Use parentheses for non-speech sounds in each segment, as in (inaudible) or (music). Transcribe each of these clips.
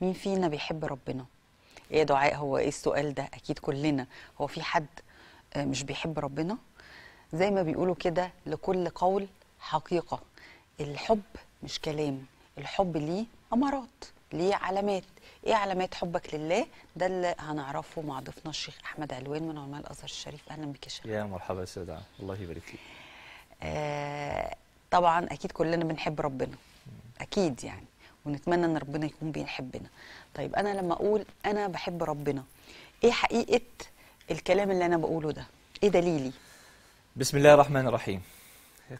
مين فينا بيحب ربنا ايه دعاء هو ايه السؤال ده اكيد كلنا هو في حد آه، مش بيحب ربنا زي ما بيقولوا كده لكل قول حقيقه الحب مش كلام الحب ليه امارات ليه علامات ايه علامات حبك لله ده اللي هنعرفه مع ضيفنا الشيخ احمد علوان من علماء الازهر الشريف اهلا بك يا شيخ يا مرحبا يا سيدة الله يبارك فيك آه طبعا اكيد كلنا بنحب ربنا اكيد يعني ونتمنى ان ربنا يكون بيحبنا طيب انا لما اقول انا بحب ربنا ايه حقيقه الكلام اللي انا بقوله ده ايه دليلي بسم الله الرحمن الرحيم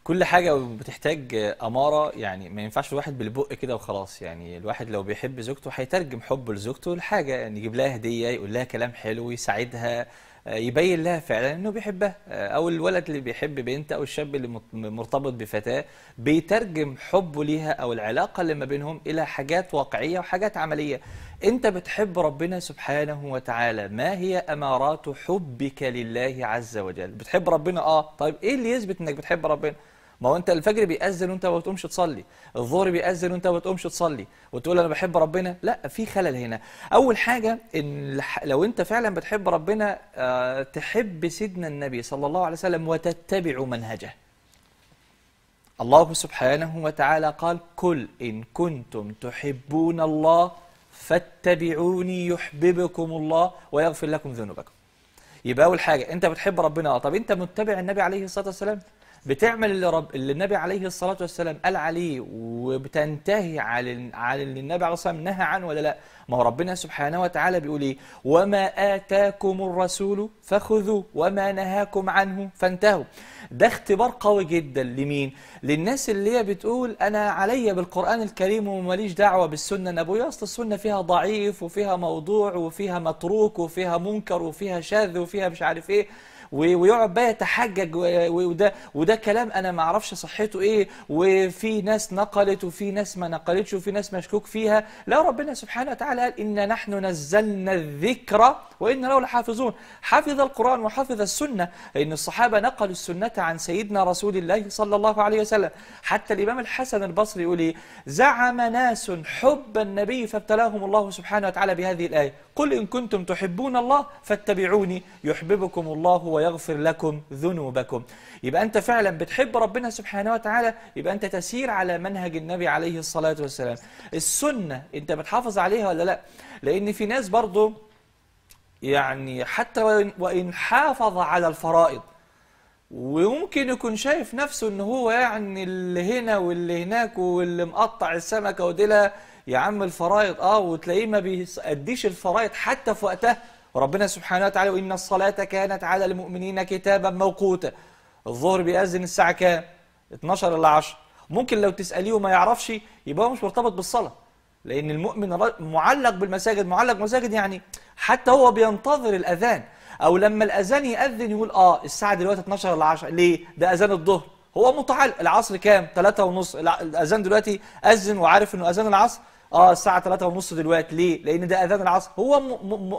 كل حاجة بتحتاج أمارة يعني ما ينفعش الواحد بالبق كده وخلاص يعني الواحد لو بيحب زوجته هيترجم حبه لزوجته لحاجة يعني يجيب لها هدية يقول لها كلام حلو يساعدها آه، يبين لها فعلا انه بيحبها آه، او الولد اللي بيحب بنت او الشاب اللي مرتبط بفتاه بيترجم حبه ليها او العلاقه اللي ما بينهم الى حاجات واقعيه وحاجات عمليه انت بتحب ربنا سبحانه وتعالى ما هي امارات حبك لله عز وجل بتحب ربنا اه طيب ايه اللي يثبت انك بتحب ربنا ما هو انت الفجر بيأذن وانت ما بتقومش تصلي الظهر بيأذن وانت ما بتقومش تصلي وتقول انا بحب ربنا لا في خلل هنا اول حاجه ان لو انت فعلا بتحب ربنا آه، تحب سيدنا النبي صلى الله عليه وسلم وتتبع منهجه الله سبحانه وتعالى قال قل ان كنتم تحبون الله فاتبعوني يحببكم الله ويغفر لكم ذنوبكم يبقى اول حاجه انت بتحب ربنا طب انت متبع النبي عليه الصلاه والسلام بتعمل اللي, رب اللي النبي عليه الصلاة والسلام قال عليه وبتنتهي على على اللي النبي عليه الصلاة والسلام نهى عنه ولا لا ما هو ربنا سبحانه وتعالى بيقول ايه وما آتاكم الرسول فخذوه وما نهاكم عنه فانتهوا ده اختبار قوي جدا لمين للناس اللي هي بتقول انا عليا بالقرآن الكريم وماليش دعوة بالسنة النبوية اصل السنة فيها ضعيف وفيها موضوع وفيها متروك وفيها منكر وفيها شاذ وفيها مش عارف ايه ويقعد بقى يتحجج وده وده كلام انا ما اعرفش صحته ايه وفي ناس نقلت وفي ناس ما نقلتش وفي ناس مشكوك فيها لا ربنا سبحانه وتعالى قال إن نحن نزلنا الذكر وإن له لحافظون حفظ القرآن وحفظ السنة إن الصحابة نقلوا السنة عن سيدنا رسول الله صلى الله عليه وسلم حتى الإمام الحسن البصري يقول إيه زعم ناس حب النبي فابتلاهم الله سبحانه وتعالى بهذه الآية قل إن كنتم تحبون الله فاتبعوني يحببكم الله و ويغفر لكم ذنوبكم يبقى أنت فعلا بتحب ربنا سبحانه وتعالى يبقى أنت تسير على منهج النبي عليه الصلاة والسلام السنة أنت بتحافظ عليها ولا لا لأن في ناس برضو يعني حتى وإن حافظ على الفرائض وممكن يكون شايف نفسه ان هو يعني اللي هنا واللي هناك واللي مقطع السمكه وديلها يا عم الفرايض اه وتلاقيه ما بيأديش الفرايض حتى في وقتها ربنا سبحانه وتعالى وإن الصلاة كانت على المؤمنين كتابا موقوتا الظهر بيأذن الساعة كام 12 إلى 10 ممكن لو تسأليه وما يعرفش يبقى هو مش مرتبط بالصلاة لأن المؤمن معلق بالمساجد معلق مساجد يعني حتى هو بينتظر الأذان أو لما الأذان يأذن يقول آه الساعة دلوقتي 12 إلى 10 ليه ده أذان الظهر هو متعلق العصر كام 3 ونص الأذان دلوقتي أذن وعارف إنه أذان العصر اه الساعه 3 ونص دلوقتي ليه لان ده اذان العصر هو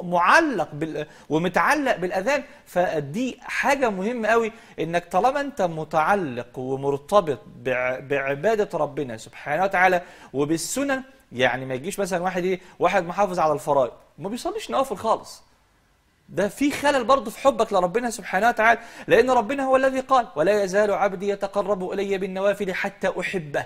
معلق بال... ومتعلق بالاذان فدي حاجه مهمه قوي انك طالما انت متعلق ومرتبط بع... بعباده ربنا سبحانه وتعالى وبالسنن يعني ما يجيش مثلا واحد ايه واحد محافظ على الفرائض ما بيصليش نوافل خالص ده في خلل برضه في حبك لربنا سبحانه وتعالى لان ربنا هو الذي قال ولا يزال عبدي يتقرب الي بالنوافل حتى احبه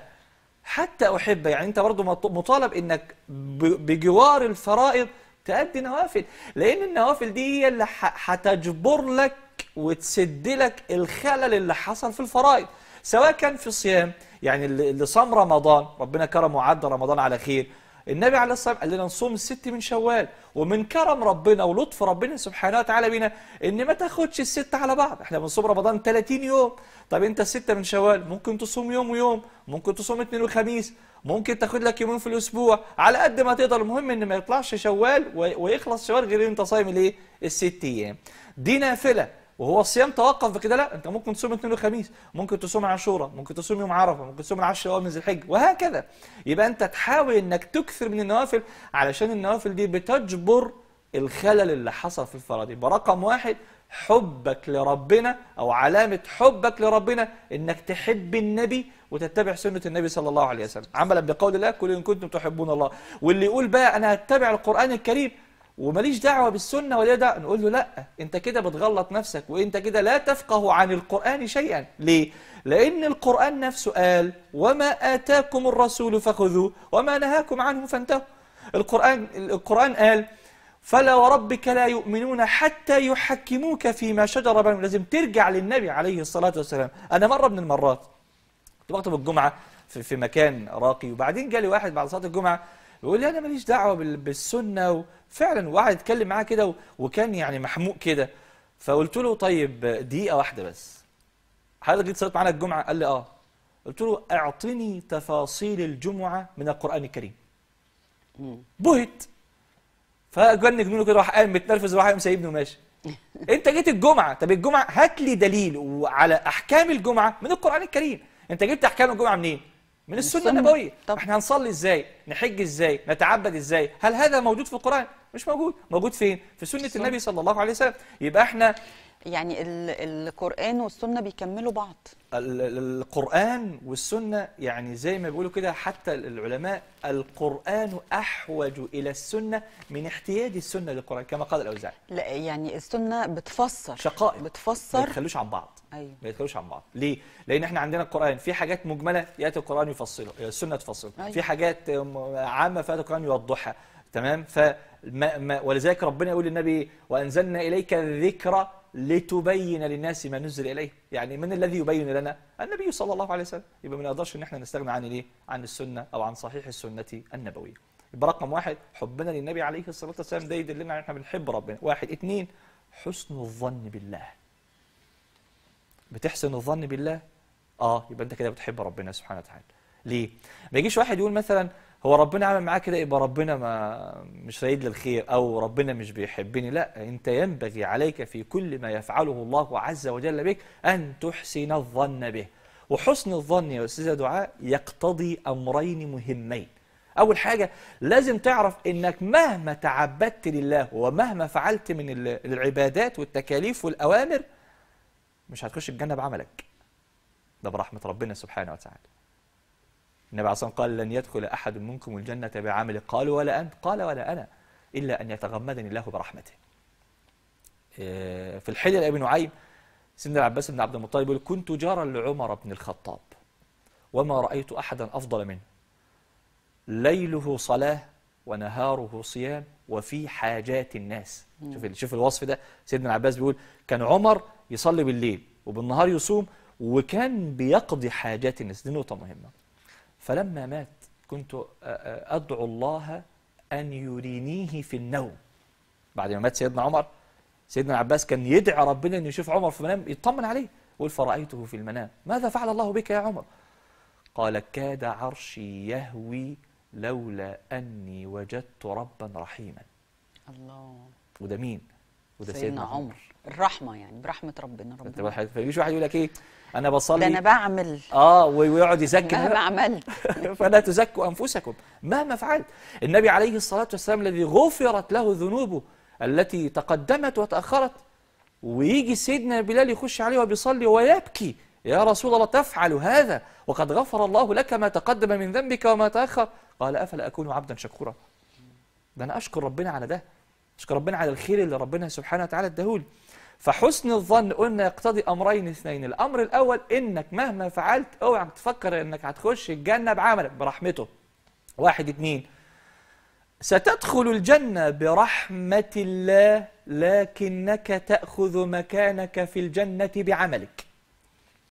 حتى أحب يعني أنت برضو مطالب أنك بجوار الفرائض تأدي نوافل لأن النوافل دي هي اللي هتجبر لك وتسد لك الخلل اللي حصل في الفرائض سواء كان في الصيام يعني اللي صام رمضان ربنا كرمه وعدى رمضان على خير النبي عليه الصلاة والسلام قال لنا نصوم الست من شوال ومن كرم ربنا ولطف ربنا سبحانه وتعالى بينا ان ما تاخدش الست على بعض احنا بنصوم رمضان 30 يوم طب انت الست من شوال ممكن تصوم يوم ويوم ممكن تصوم اثنين وخميس ممكن تاخد لك يومين في الاسبوع على قد ما تقدر المهم ان ما يطلعش شوال ويخلص شوال غير انت صايم الايه الست ايام دي نافله وهو الصيام توقف بكده لا انت ممكن تصوم اثنين وخميس ممكن تصوم عاشوراء ممكن تصوم يوم عرفه ممكن تصوم العشر الاول من ذي الحجه وهكذا يبقى انت تحاول انك تكثر من النوافل علشان النوافل دي بتجبر الخلل اللي حصل في الفرض يبقى رقم واحد حبك لربنا او علامه حبك لربنا انك تحب النبي وتتبع سنه النبي صلى الله عليه وسلم عملا بقول الله كل ان كنتم تحبون الله واللي يقول بقى انا هتبع القران الكريم وماليش دعوه بالسنه ولا ده نقول له لا انت كده بتغلط نفسك وانت كده لا تفقه عن القران شيئا ليه لان القران نفسه قال وما اتاكم الرسول فخذوه وما نهاكم عنه فانتهوا القران القران قال فلا وربك لا يؤمنون حتى يحكموك فيما شجر بينهم لازم ترجع للنبي عليه الصلاه والسلام انا مره من المرات كنت بخطب الجمعه في مكان راقي وبعدين جالي واحد بعد صلاه الجمعه بيقول لي انا ماليش دعوه بالسنه وفعلا وقعد يتكلم معاه كده وكان يعني محموق كده فقلت له طيب دقيقه واحده بس حضرتك جيت صليت معانا الجمعه قال لي اه قلت له اعطني تفاصيل الجمعه من القران الكريم بهت فجن جنونه كده راح قايم متنرفز وراح قايم سايبني وماشي (laughs) انت جيت الجمعه طب الجمعه هات لي دليل على احكام الجمعه من القران الكريم انت جبت احكام الجمعه منين إيه؟ من السنه النبويه طب احنا هنصلي ازاي نحج ازاي نتعبد ازاي هل هذا موجود في القران مش موجود موجود فين في سنه النبي صلى الله عليه وسلم يبقى احنا يعني القرآن والسنة بيكملوا بعض القرآن والسنة يعني زي ما بيقولوا كده حتى العلماء القرآن أحوج إلى السنة من احتياج السنة للقرآن كما قال الأوزاعي لا يعني السنة بتفسر شقائق بتفسر ما يتخلوش عن بعض أيوه. ما يتخلوش عن بعض ليه؟ لأن احنا عندنا القرآن في حاجات مجملة يأتي القرآن يفصله السنة تفصله أيوه. في حاجات عامة فيأتي القرآن يوضحها تمام ف ولذلك ربنا يقول للنبي وانزلنا اليك الذكر لتبين للناس ما نزل اليه يعني من الذي يبين لنا النبي صلى الله عليه وسلم يبقى ما نقدرش ان احنا نستغنى عن ايه عن السنه او عن صحيح السنه النبويه يبقى رقم واحد حبنا للنبي عليه الصلاه والسلام ده يدلنا ان احنا بنحب ربنا واحد اثنين حسن الظن بالله بتحسن الظن بالله اه يبقى انت كده بتحب ربنا سبحانه وتعالى ليه ما يجيش واحد يقول مثلا هو ربنا عمل معاه كده يبقى ربنا ما مش سيد للخير او ربنا مش بيحبني لا انت ينبغي عليك في كل ما يفعله الله عز وجل بك ان تحسن الظن به وحسن الظن يا استاذه دعاء يقتضي امرين مهمين اول حاجه لازم تعرف انك مهما تعبدت لله ومهما فعلت من العبادات والتكاليف والاوامر مش هتخش الجنه بعملك ده برحمه ربنا سبحانه وتعالى النبي عليه الصلاة قال لن يدخل أحد منكم الجنة بعمل قالوا ولا أنت قال ولا أنا إلا أن يتغمدني الله برحمته آه، في الحلية لأبي نعيم سيدنا العباس بن عبد المطلب يقول كنت جارا لعمر بن الخطاب وما رأيت أحدا أفضل منه ليله صلاة ونهاره صيام وفي حاجات الناس شوف شوف الوصف ده سيدنا العباس بيقول كان عمر يصلي بالليل وبالنهار يصوم وكان بيقضي حاجات الناس دي نقطة مهمة فلما مات كنت آه، آه، أدعو الله أن يرينيه في النوم بعد ما مات سيدنا عمر سيدنا عباس كان يدعي ربنا أن يشوف عمر في المنام يطمن عليه يقول فرأيته في المنام ماذا فعل الله بك يا عمر قال كاد عرشي يهوي لولا أني وجدت ربا رحيما الله وده مين وده سيدنا, سيدنا عمر. الرحمه يعني برحمه ربنا ربنا فيجيش واحد يقول لك ايه انا بصلي ده انا بعمل اه ويقعد يزكي مهما عملت (laughs) فلا تزكوا انفسكم مهما فعلت النبي عليه الصلاه والسلام الذي غفرت له ذنوبه التي تقدمت وتاخرت ويجي سيدنا بلال يخش عليه وبيصلي ويبكي يا رسول الله تفعل هذا وقد غفر الله لك ما تقدم من ذنبك وما تاخر قال افلا اكون عبدا شكورا ده انا اشكر ربنا على ده أشكر ربنا على الخير اللي ربنا سبحانه وتعالى اداهولي فحسن الظن قلنا يقتضي امرين اثنين الامر الاول انك مهما فعلت اوعى تفكر انك هتخش الجنه بعملك برحمته واحد اثنين ستدخل الجنه برحمه الله لكنك تاخذ مكانك في الجنه بعملك